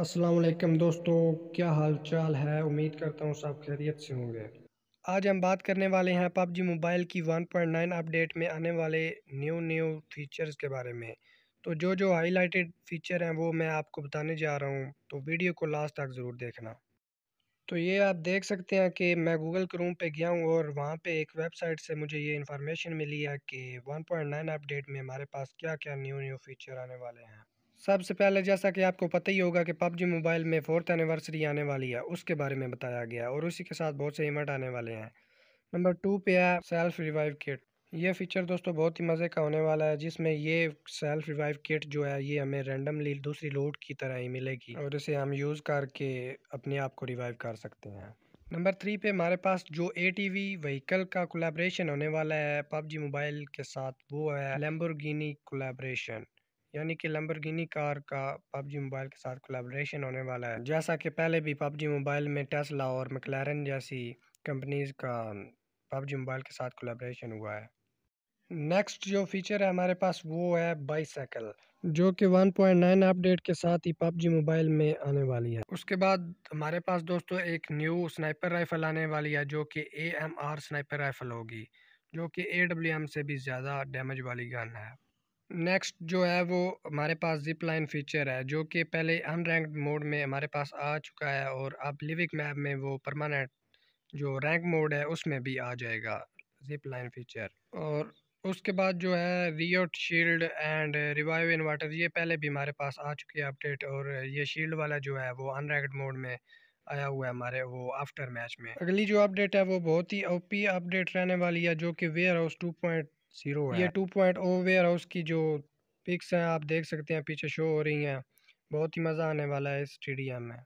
अस्सलाम वालेकुम दोस्तों क्या हाल चाल है उम्मीद करता हूँ सब खैरियत से होंगे आज हम बात करने वाले हैं पबजी मोबाइल की 1.9 अपडेट में आने वाले न्यू न्यू फीचर्स के बारे में तो जो जो हाईलाइटेड फ़ीचर हैं वो मैं आपको बताने जा रहा हूँ तो वीडियो को लास्ट तक ज़रूर देखना तो ये आप देख सकते हैं कि मैं गूगल क्रोम पे गया हूँ और वहाँ पे एक वेबसाइट से मुझे ये इन्फॉर्मेशन मिली है कि 1.9 अपडेट में हमारे पास क्या क्या न्यू न्यू फीचर आने वाले हैं सबसे पहले जैसा कि आपको पता ही होगा कि पबजी मोबाइल में फोर्थ एनिवर्सरी आने वाली है उसके बारे में बताया गया और उसी के साथ बहुत से इवेंट आने वाले हैं नंबर टू पे है सेल्फ रिवाइव किट ये फीचर दोस्तों बहुत ही मज़े का होने वाला है जिसमें ये सेल्फ रिवाइव किट जो है ये हमें रेंडमली दूसरी लोड की तरह ही मिलेगी और इसे हम यूज़ करके अपने आप को रिवाइव कर सकते हैं नंबर थ्री पे हमारे पास जो ए टी वी व्हीकल का कोलेब्रेशन होने वाला है पबजी मोबाइल के साथ वो है लेम्बोर्गिनी कोलेब्रेशन यानी कि लम्बरगिनी कार का पबजी मोबाइल के साथ कोलेब्रेशन होने वाला है जैसा कि पहले भी पबजी मोबाइल में टेस्ला और मकलैरन जैसी कंपनीज़ का पबजी मोबाइल के साथ कोलेब्रेशन हुआ है नेक्स्ट जो फीचर है हमारे पास वो है बाईसाइकिल जो कि 1.9 अपडेट के साथ ही पबजी मोबाइल में आने वाली है उसके बाद हमारे पास दोस्तों एक न्यू स्नाइपर राइफल आने वाली है जो कि ए स्नाइपर राइफल होगी जो कि ए से भी ज़्यादा डैमेज वाली गन है नेक्स्ट जो है वो हमारे पास जिप लाइन फीचर है जो कि पहले अनरैंक्ड मोड में हमारे पास आ चुका है और अब लिविक मैप में वो परमानेंट जो रैंक मोड है उसमें भी आ जाएगा जिप लाइन फीचर और उसके बाद जो है riot shield and revive inverter ये पहले भी हमारे पास आ चुके है अपडेट और ये शील्ड वाला जो है वो अनरैंक्ड मोड में आया हुआ है हमारे वो आफ्टर मैच में अगली जो अपडेट है वो बहुत ही ओपी अपडेट रहने वाली है जो कि warehouse two point zero ये two point O warehouse की जो पिक्स हैं आप देख सकते हैं पीछे शो हो रही हैं बहुत ही मज़ा आने वाला है इस स्टेडियम में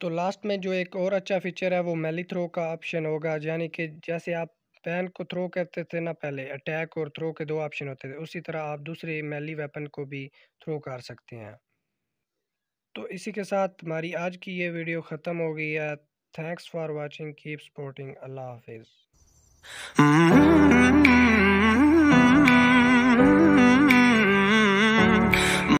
तो लास्ट में जो एक और अच्छा फीचर है वो मेली थ्रो का ऑप्शन होगा यानी कि जैसे आप पैन को थ्रो करते थे ना पहले अटैक और थ्रो के दो ऑप्शन होते थे उसी तरह आप दूसरे मेली वेपन को भी थ्रो कर सकते हैं तो इसी के साथ हमारी आज की ये वीडियो ख़त्म हो गई है thanks for watching keep sporting अल्लाह हाफिज़ mm-hmm.